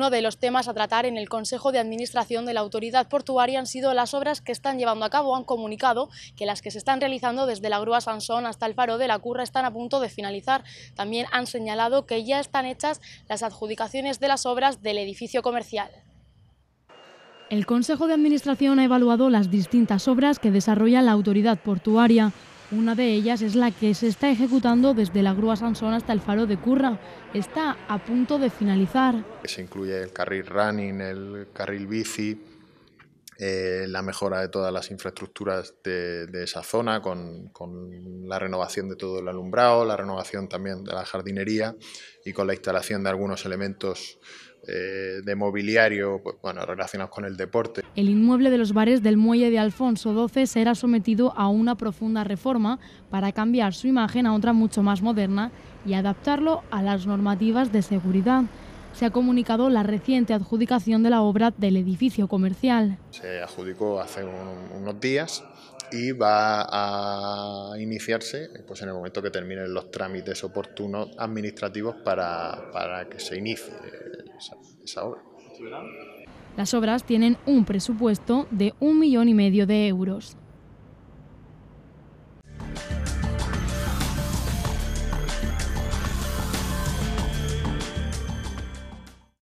Uno de los temas a tratar en el Consejo de Administración de la Autoridad Portuaria han sido las obras que están llevando a cabo. Han comunicado que las que se están realizando desde la Grúa Sansón hasta el Faro de la Curra están a punto de finalizar. También han señalado que ya están hechas las adjudicaciones de las obras del edificio comercial. El Consejo de Administración ha evaluado las distintas obras que desarrolla la autoridad portuaria una de ellas es la que se está ejecutando desde la Grúa Sansón hasta el faro de Curra. Está a punto de finalizar. Se incluye el carril running, el carril bici, eh, la mejora de todas las infraestructuras de, esa zona, con, con, la renovación de todo el alumbrado, la renovación también de la jardinería y con la instalación de algunos elementos eh, de mobiliario pues, bueno, relacionados con el deporte. El inmueble de los bares del muelle de Alfonso XII será sometido a una profunda reforma para cambiar su imagen a otra mucho más moderna y adaptarlo a las normativas de seguridad se ha comunicado la reciente adjudicación de la obra del edificio comercial. Se adjudicó hace unos días y va a iniciarse pues en el momento que terminen los trámites oportunos administrativos para, para que se inicie las obras tienen un presupuesto de un millón y medio de euros.